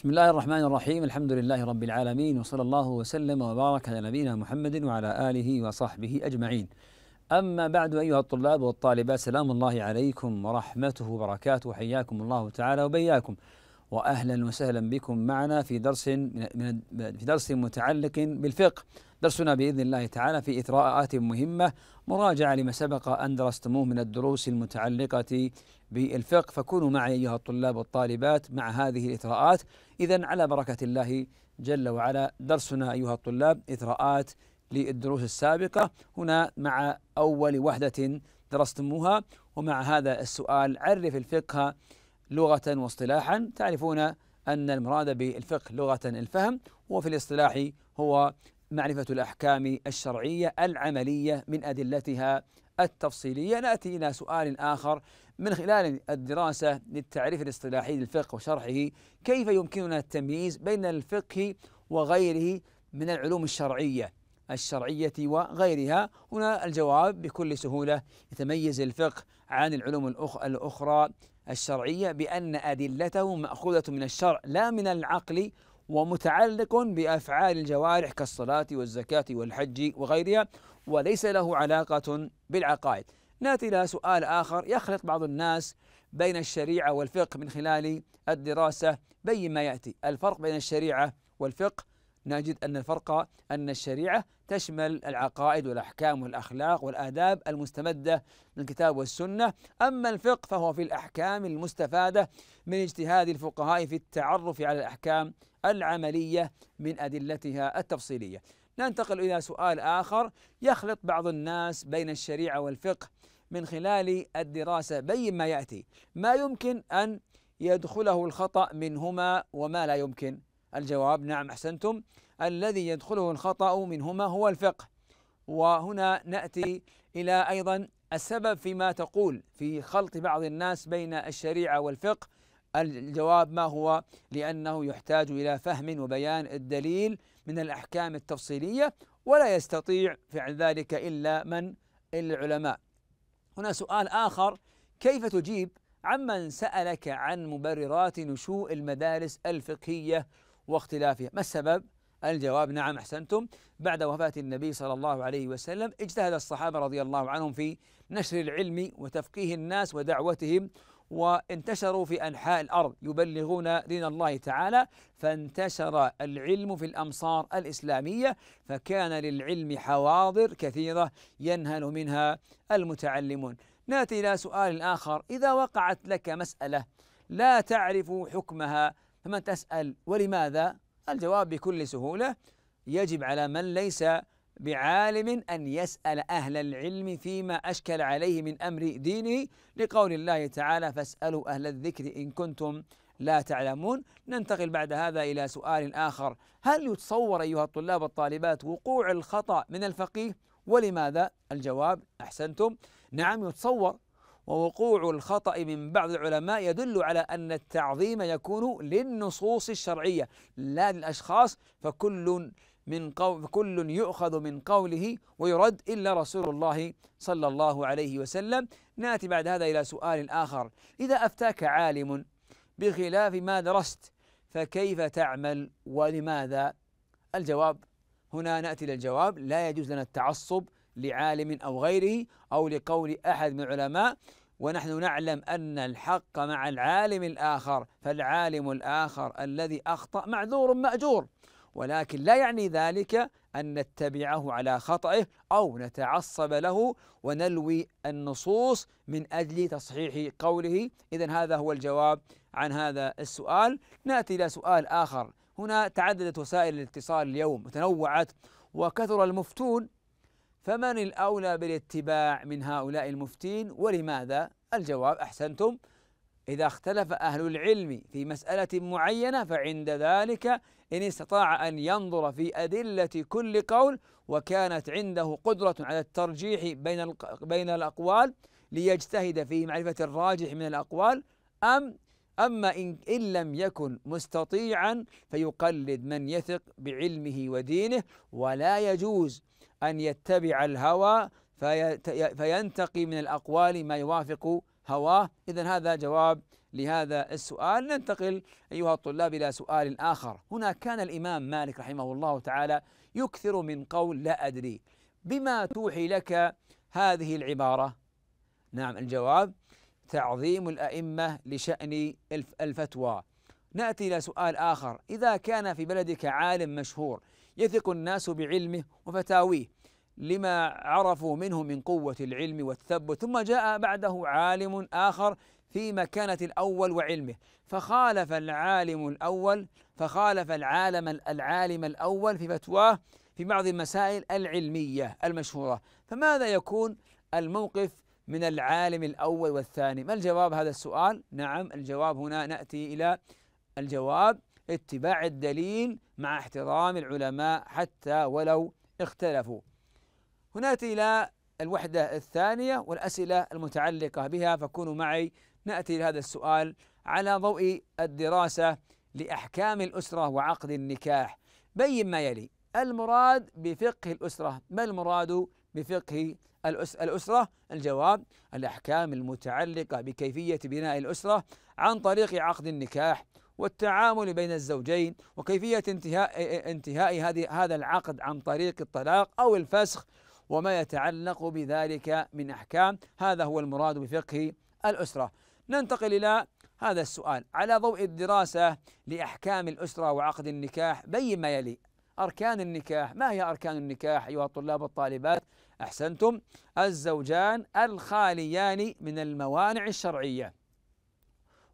بسم الله الرحمن الرحيم الحمد لله رب العالمين وصلى الله وسلم وبارك على نبينا محمد وعلى آله وصحبه أجمعين أما بعد أيها الطلاب والطالبات سلام الله عليكم ورحمته وبركاته حياكم الله تعالى وبياكم وأهلا وسهلا بكم معنا في درس من في درس متعلق بالفقه درسنا بإذن الله تعالى في إثراءات مهمة مراجعة لما سبق أن درستموه من الدروس المتعلقة بالفقه فكونوا معي أيها الطلاب والطالبات مع هذه الإثراءات إذا على بركة الله جل وعلا درسنا أيها الطلاب إثراءات للدروس السابقة هنا مع أول وحدة درستموها ومع هذا السؤال عرف الفقه لغة واصطلاحا تعرفون أن المراد بالفقه لغة الفهم وفي الاصطلاح هو معرفة الأحكام الشرعية العملية من أدلتها التفصيلية نأتي إلى سؤال آخر من خلال الدراسة للتعريف الاصطلاحي للفقه وشرحه كيف يمكننا التمييز بين الفقه وغيره من العلوم الشرعية الشرعية وغيرها هنا الجواب بكل سهولة يتميز الفقه عن العلوم الأخرى الشرعية بأن أدلته مأخوذة من الشرع لا من العقل ومتعلق بافعال الجوارح كالصلاه والزكاه والحج وغيرها وليس له علاقه بالعقائد. ناتي الى سؤال اخر يخلط بعض الناس بين الشريعه والفقه من خلال الدراسه بين ما ياتي الفرق بين الشريعه والفقه نجد ان الفرق ان الشريعه تشمل العقائد والأحكام والأخلاق والآداب المستمدة من الكتاب والسنة أما الفقه فهو في الأحكام المستفادة من اجتهاد الفقهاء في التعرف على الأحكام العملية من أدلتها التفصيلية ننتقل إلى سؤال آخر يخلط بعض الناس بين الشريعة والفقه من خلال الدراسة بين ما يأتي ما يمكن أن يدخله الخطأ منهما وما لا يمكن الجواب نعم أحسنتم الذي يدخله الخطأ منهما هو الفقه وهنا نأتي إلى أيضا السبب فيما تقول في خلط بعض الناس بين الشريعة والفقه الجواب ما هو لأنه يحتاج إلى فهم وبيان الدليل من الأحكام التفصيلية ولا يستطيع فعل ذلك إلا من العلماء هنا سؤال آخر كيف تجيب عمن سألك عن مبررات نشوء المدارس الفقهية واختلافها ما السبب؟ الجواب نعم أحسنتم بعد وفاة النبي صلى الله عليه وسلم اجتهد الصحابة رضي الله عنهم في نشر العلم وتفقيه الناس ودعوتهم وانتشروا في أنحاء الأرض يبلغون دين الله تعالى فانتشر العلم في الأمصار الإسلامية فكان للعلم حواضر كثيرة ينهل منها المتعلمون ناتي إلى سؤال آخر إذا وقعت لك مسألة لا تعرف حكمها فمن تسأل ولماذا الجواب بكل سهولة يجب على من ليس بعالم أن يسأل أهل العلم فيما أشكل عليه من أمر دينه لقول الله تعالى فاسألوا أهل الذكر إن كنتم لا تعلمون ننتقل بعد هذا إلى سؤال آخر هل يتصور أيها الطلاب والطالبات وقوع الخطأ من الفقيه ولماذا؟ الجواب أحسنتم نعم يتصور ووقوع الخطأ من بعض العلماء يدل على أن التعظيم يكون للنصوص الشرعية لا للأشخاص فكل من قول كل يؤخذ من قوله ويرد إلا رسول الله صلى الله عليه وسلم نأتي بعد هذا إلى سؤال آخر إذا أفتاك عالم بخلاف ما درست فكيف تعمل ولماذا الجواب هنا نأتي للجواب لا يجوز لنا التعصب لعالم أو غيره أو لقول أحد من العلماء ونحن نعلم أن الحق مع العالم الآخر فالعالم الآخر الذي أخطأ معذور مأجور ولكن لا يعني ذلك أن نتبعه على خطئه أو نتعصب له ونلوي النصوص من أجل تصحيح قوله إذا هذا هو الجواب عن هذا السؤال نأتي إلى سؤال آخر هنا تعددت وسائل الاتصال اليوم وتنوعت وكثر المفتون فمن الأولى بالاتباع من هؤلاء المفتين ولماذا؟ الجواب أحسنتم إذا اختلف أهل العلم في مسألة معينة فعند ذلك إن استطاع أن ينظر في أدلة كل قول وكانت عنده قدرة على الترجيح بين بين الأقوال ليجتهد في معرفة الراجح من الأقوال أم أما إن, إن لم يكن مستطيعا فيقلد من يثق بعلمه ودينه ولا يجوز أن يتبع الهوى فينتقي من الأقوال ما يوافق هواه إذا هذا جواب لهذا السؤال ننتقل أيها الطلاب إلى سؤال آخر هنا كان الإمام مالك رحمه الله تعالى يكثر من قول لا أدري بما توحي لك هذه العبارة نعم الجواب تعظيم الأئمة لشأن الفتوى نأتي إلى سؤال آخر إذا كان في بلدك عالم مشهور يثق الناس بعلمه وفتاويه لما عرفوا منه من قوة العلم والثبت ثم جاء بعده عالم آخر في مكانة الأول وعلمه فخالف العالم الأول فخالف العالم العالم الأول في فتواه في بعض المسائل العلمية المشهورة فماذا يكون الموقف من العالم الأول والثاني ما الجواب هذا السؤال نعم الجواب هنا نأتي إلى الجواب اتباع الدليل مع احترام العلماء حتى ولو اختلفوا وناتي إلى الوحدة الثانية والأسئلة المتعلقة بها فكونوا معي نأتي لهذا السؤال على ضوء الدراسة لأحكام الأسرة وعقد النكاح بين ما يلي المراد بفقه الأسرة ما المراد بفقه الأسرة الجواب الأحكام المتعلقة بكيفية بناء الأسرة عن طريق عقد النكاح والتعامل بين الزوجين وكيفية انتهاء انتهاء هذه هذا العقد عن طريق الطلاق أو الفسخ وما يتعلق بذلك من أحكام هذا هو المراد بفقه الأسرة ننتقل إلى هذا السؤال على ضوء الدراسة لأحكام الأسرة وعقد النكاح بين ما يلي أركان النكاح ما هي أركان النكاح أيها الطلاب والطالبات أحسنتم الزوجان الخاليان من الموانع الشرعية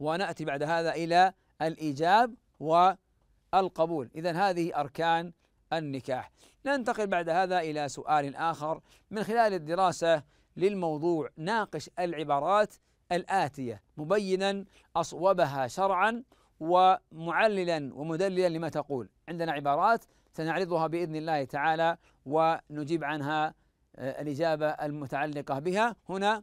ونأتي بعد هذا إلى الإيجاب والقبول إذا هذه أركان النكاح ننتقل بعد هذا إلى سؤال آخر من خلال الدراسة للموضوع ناقش العبارات الآتية مبينا أصوبها شرعا ومعللا ومدللا لما تقول عندنا عبارات سنعرضها بإذن الله تعالى ونجيب عنها آه، الإجابة المتعلقة بها هنا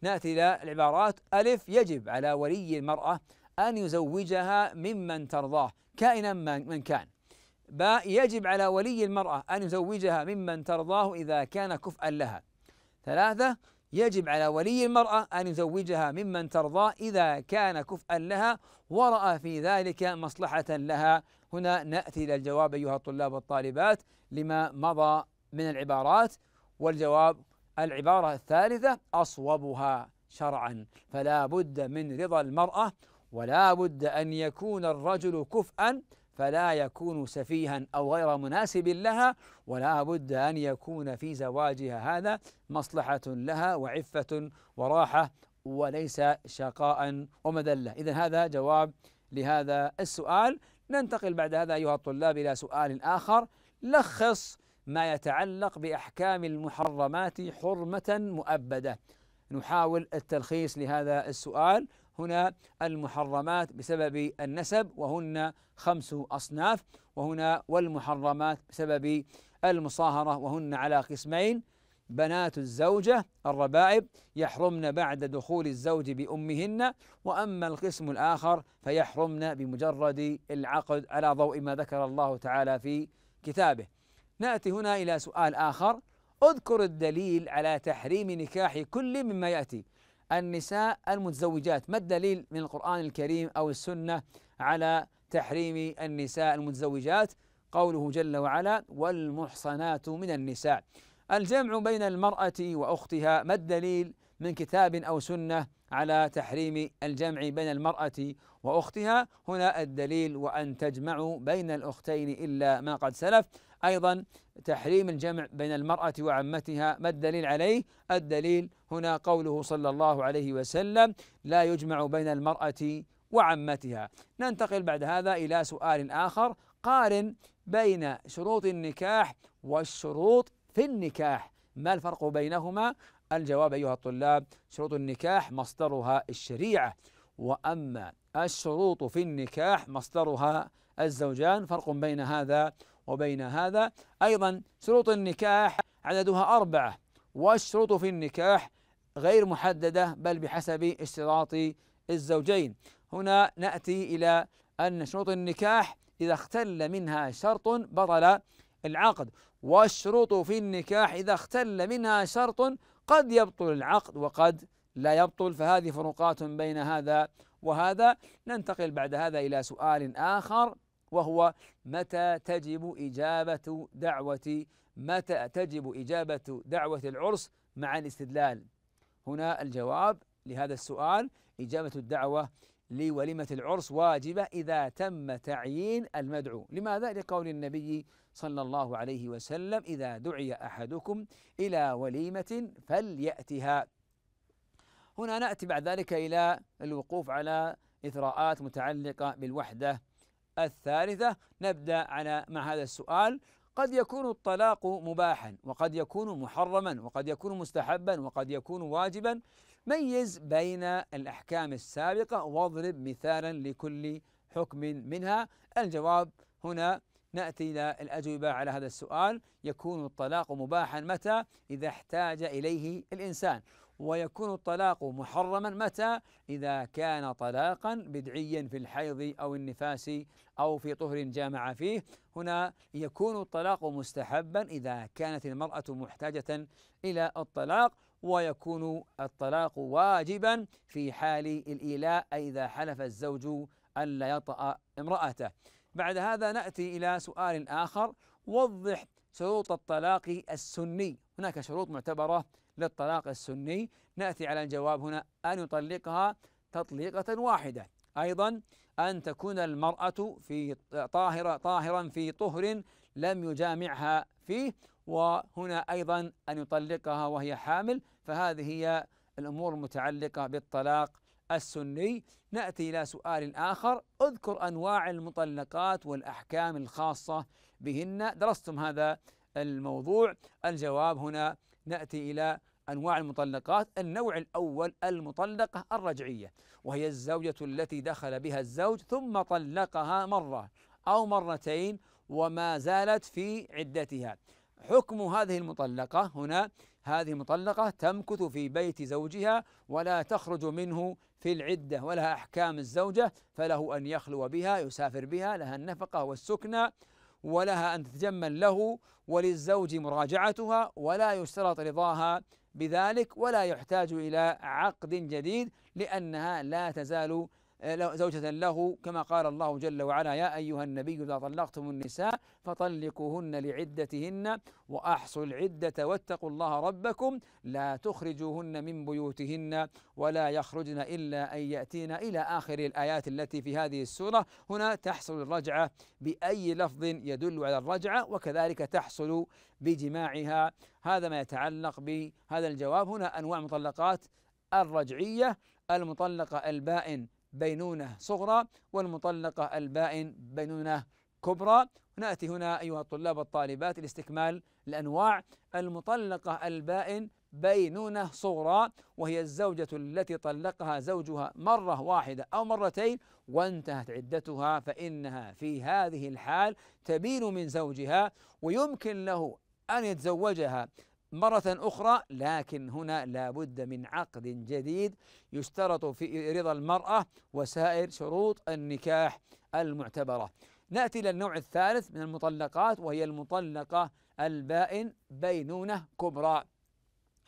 نأتي إلى العبارات ألف يجب على ولي المرأة أن يزوجها ممن ترضاه كائنا من كان يجب على ولي المرأة أن يزوجها ممن ترضاه إذا كان كفءا لها ثلاثة يجب على ولي المرأة أن يزوجها ممن ترضاه إذا كان كفءا لها ورأى في ذلك مصلحة لها هنا نأتي إلى الجواب أيها الطلاب والطالبات لما مضى من العبارات والجواب العبارة الثالثة أصوبها شرعا فلا بد من رضا المرأة ولا بد أن يكون الرجل كفءا فلا يكون سفيها أو غير مناسب لها ولا بد أن يكون في زواجها هذا مصلحة لها وعفة وراحة وليس شقاء ومذلة إذا هذا جواب لهذا السؤال ننتقل بعد هذا أيها الطلاب إلى سؤال آخر لخص ما يتعلق بأحكام المحرمات حرمة مؤبدة نحاول التلخيص لهذا السؤال هنا المحرمات بسبب النسب وهن خمس أصناف وهنا والمحرمات بسبب المصاهرة وهن على قسمين بنات الزوجة الربائب يحرمن بعد دخول الزوج بأمهن وأما القسم الآخر فيحرمن بمجرد العقد على ضوء ما ذكر الله تعالى في كتابه نأتي هنا إلى سؤال آخر اذكر الدليل على تحريم نكاح كل مما يأتي النساء المتزوجات ما الدليل من القرآن الكريم أو السنة على تحريم النساء المتزوجات قوله جل وعلا والمحصنات من النساء الجمع بين المرأة وأختها ما الدليل من كتاب أو سنة على تحريم الجمع بين المرأة وأختها هنا الدليل وأن تجمعوا بين الأختين إلا ما قد سلف أيضا تحريم الجمع بين المرأة وعمتها ما الدليل عليه؟ الدليل هنا قوله صلى الله عليه وسلم لا يجمع بين المرأة وعمتها ننتقل بعد هذا إلى سؤال آخر قارن بين شروط النكاح والشروط في النكاح ما الفرق بينهما؟ الجواب أيها الطلاب شروط النكاح مصدرها الشريعة وأما الشروط في النكاح مصدرها الزوجان فرق بين هذا وبين هذا أيضا شروط النكاح عددها أربعة والشروط في النكاح غير محددة بل بحسب اشتراط الزوجين هنا نأتي إلى أن شروط النكاح إذا اختل منها شرط بطل العقد والشروط في النكاح إذا اختل منها شرط قد يبطل العقد وقد لا يبطل فهذه فروقات بين هذا وهذا ننتقل بعد هذا إلى سؤال آخر وهو متى تجب إجابة دعوة متى تجب إجابة دعوة العرس مع الاستدلال هنا الجواب لهذا السؤال إجابة الدعوة لوليمة العرس واجبة إذا تم تعيين المدعو لماذا؟ لقول النبي صلى الله عليه وسلم إذا دعي أحدكم إلى وليمة فليأتها هنا نأتي بعد ذلك إلى الوقوف على إثراءات متعلقة بالوحدة الثالثة نبدأ على مع هذا السؤال قد يكون الطلاق مباحا وقد يكون محرما وقد يكون مستحبا وقد يكون واجبا ميز بين الأحكام السابقة واضرب مثالا لكل حكم منها الجواب هنا ناتي الى الاجوبه على هذا السؤال يكون الطلاق مباحا متى؟ اذا احتاج اليه الانسان ويكون الطلاق محرما متى؟ إذا كان طلاقا بدعيا في الحيض أو النفاس أو في طهر جامع فيه هنا يكون الطلاق مستحبا إذا كانت المرأة محتاجة إلى الطلاق ويكون الطلاق واجبا في حال الإيلاء أي إذا حلف الزوج ألا يطأ امرأته بعد هذا نأتي إلى سؤال آخر وضح شروط الطلاق السني هناك شروط معتبرة للطلاق السني نأتي على الجواب هنا أن يطلقها تطليقة واحدة أيضا أن تكون المرأة في طاهرة طاهرا في طهر لم يجامعها فيه وهنا أيضا أن يطلقها وهي حامل فهذه هي الأمور المتعلقة بالطلاق السني نأتي إلى سؤال آخر اذكر أنواع المطلقات والأحكام الخاصة بهن درستم هذا الموضوع الجواب هنا نأتي إلى أنواع المطلقات النوع الأول المطلقة الرجعية وهي الزوجة التي دخل بها الزوج ثم طلقها مرة أو مرتين وما زالت في عدتها حكم هذه المطلقة هنا هذه المطلقة تمكث في بيت زوجها ولا تخرج منه في العدة ولها أحكام الزوجة فله أن يخلو بها يسافر بها لها النفقة والسكنى ولها أن تتجمل له وللزوج مراجعتها ولا يشترط رضاها بذلك ولا يحتاج إلى عقد جديد لأنها لا تزال زوجة له كما قال الله جل وعلا يا أيها النبي إذا طلقتم النساء فطلقوهن لعدتهن وأحصوا العدة واتقوا الله ربكم لا تخرجوهن من بيوتهن ولا يخرجن إلا أن يأتين إلى آخر الآيات التي في هذه السورة هنا تحصل الرجعة بأي لفظ يدل على الرجعة وكذلك تحصل بجماعها هذا ما يتعلق بهذا الجواب هنا أنواع مطلقات الرجعية المطلقة البائن بينونة صغرى والمطلقة البائن بينونة كبرى نأتي هنا أيها الطلاب والطالبات لاستكمال الأنواع المطلقة البائن بينونة صغرى وهي الزوجة التي طلقها زوجها مرة واحدة أو مرتين وانتهت عدتها فإنها في هذه الحال تبين من زوجها ويمكن له أن يتزوجها مرة أخرى لكن هنا لابد من عقد جديد يشترط في رضا المرأة وسائر شروط النكاح المعتبرة نأتي إلى النوع الثالث من المطلقات وهي المطلقة البائن بينونة كبرى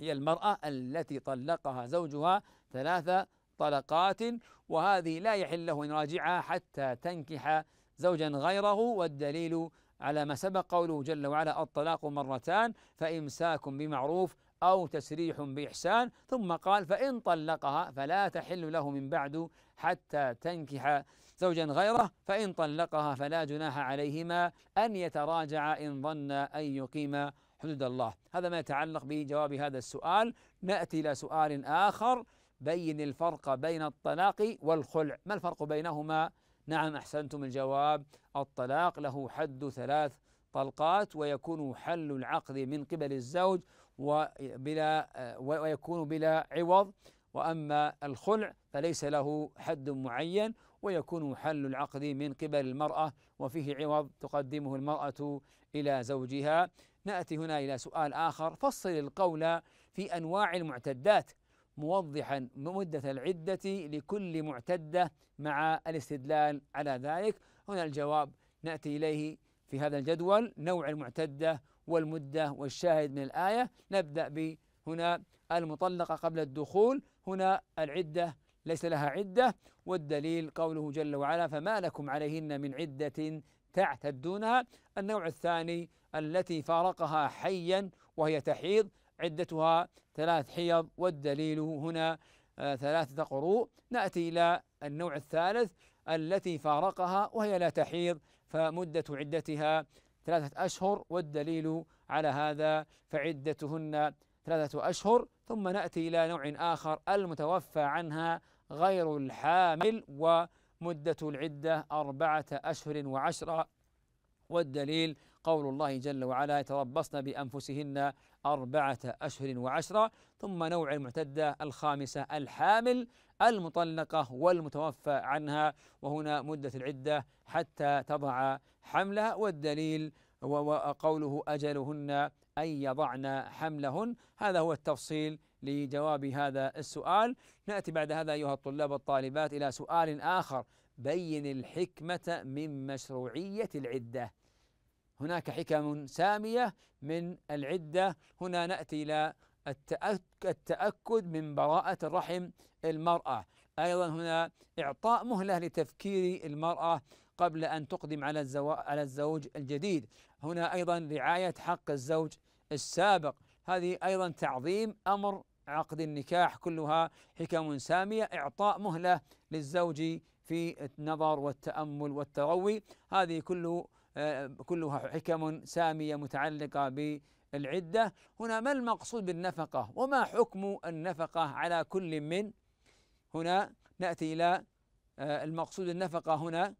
هي المرأة التي طلقها زوجها ثلاث طلقات وهذه لا يحل له أن يراجعها حتى تنكح زوجا غيره والدليل على ما سبق قوله جل وعلا الطلاق مرتان فإمساك بمعروف أو تسريح بإحسان ثم قال فإن طلقها فلا تحل له من بعد حتى تنكح زوجا غيره فإن طلقها فلا جناح عليهما أن يتراجع إن ظن أن يقيم حدود الله هذا ما يتعلق بجواب هذا السؤال نأتي إلى سؤال آخر بين الفرق بين الطلاق والخلع ما الفرق بينهما نعم أحسنتم الجواب الطلاق له حد ثلاث طلقات ويكون حل العقد من قبل الزوج وبلا آه، ويكون بلا عوض واما الخلع فليس له حد معين ويكون حل العقد من قبل المراه وفيه عوض تقدمه المراه الى زوجها ناتي هنا الى سؤال اخر فصل القول في انواع المعتدات موضحا مدة العدة لكل معتدة مع الاستدلال على ذلك هنا الجواب نأتي إليه في هذا الجدول نوع المعتدة والمدة والشاهد من الآية نبدأ ب هنا المطلقة قبل الدخول هنا العدة ليس لها عدة والدليل قوله جل وعلا فما لكم عليهن من عدة تعتدونها النوع الثاني التي فارقها حيا وهي تحيض عدتها ثلاث حيض والدليل هنا آه، ثلاثة قروء نأتي إلى النوع الثالث التي فارقها وهي لا تحيض فمدة عدتها ثلاثة أشهر والدليل على هذا فعدتهن ثلاثة أشهر ثم نأتي إلى نوع آخر المتوفى عنها غير الحامل ومدة العدة أربعة أشهر وعشرة والدليل قول الله جل وعلا يتربصن بأنفسهن أربعة أشهر وعشرة ثم نوع المعتدة الخامسة الحامل المطلقة والمتوفى عنها وهنا مدة العدة حتى تضع حملها والدليل وقوله أجلهن أن يضعن حملهن هذا هو التفصيل لجواب هذا السؤال نأتي بعد هذا أيها الطلاب والطالبات إلى سؤال آخر بين الحكمة من مشروعية العدة هناك حكم سامية من العدة هنا نأتي إلى التأكد من براءة الرحم المرأة أيضا هنا إعطاء مهلة لتفكير المرأة قبل أن تقدم على على الزوج الجديد هنا أيضا رعاية حق الزوج السابق هذه أيضا تعظيم أمر عقد النكاح كلها حكم سامية إعطاء مهلة للزوج في النظر والتأمل والتروي هذه كل آه، كلها حكم سامية متعلقة بالعدة هنا ما المقصود بالنفقة وما حكم النفقة على كل من هنا نأتي إلى آه، المقصود النفقة هنا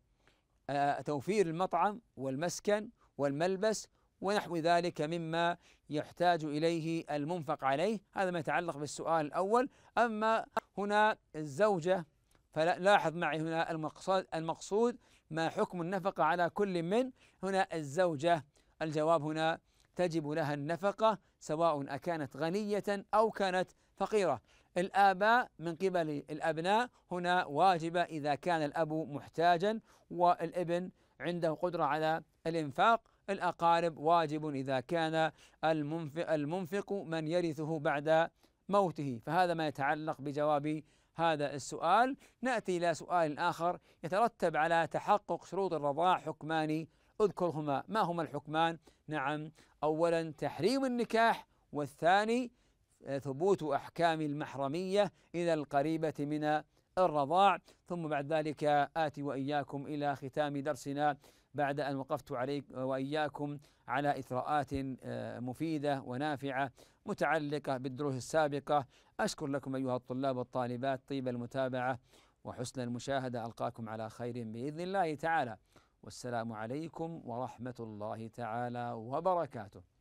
آه، توفير المطعم والمسكن والملبس ونحو ذلك مما يحتاج إليه المنفق عليه هذا ما يتعلق بالسؤال الأول أما هنا الزوجة فلاحظ معي هنا المقصود المقصود ما حكم النفقة على كل من هنا الزوجة الجواب هنا تجب لها النفقة سواء أكانت غنية أو كانت فقيرة الآباء من قبل الأبناء هنا واجبة إذا كان الأب محتاجا والابن عنده قدرة على الإنفاق الأقارب واجب إذا كان المنفق, المنفق من يرثه بعد موته فهذا ما يتعلق بجواب هذا السؤال ناتي الى سؤال اخر يترتب على تحقق شروط الرضاع حكمان اذكرهما ما هما الحكمان نعم اولا تحريم النكاح والثاني آه، ثبوت احكام المحرميه الى القريبه من الرضاع ثم بعد ذلك آتي وإياكم إلى ختام درسنا بعد أن وقفت عليك وإياكم على إثراءات آه، مفيدة ونافعة متعلقة بالدروس السابقة أشكر لكم أيها الطلاب والطالبات طيب المتابعة وحسن المشاهدة ألقاكم على خير بإذن الله تعالى والسلام عليكم ورحمة الله تعالى وبركاته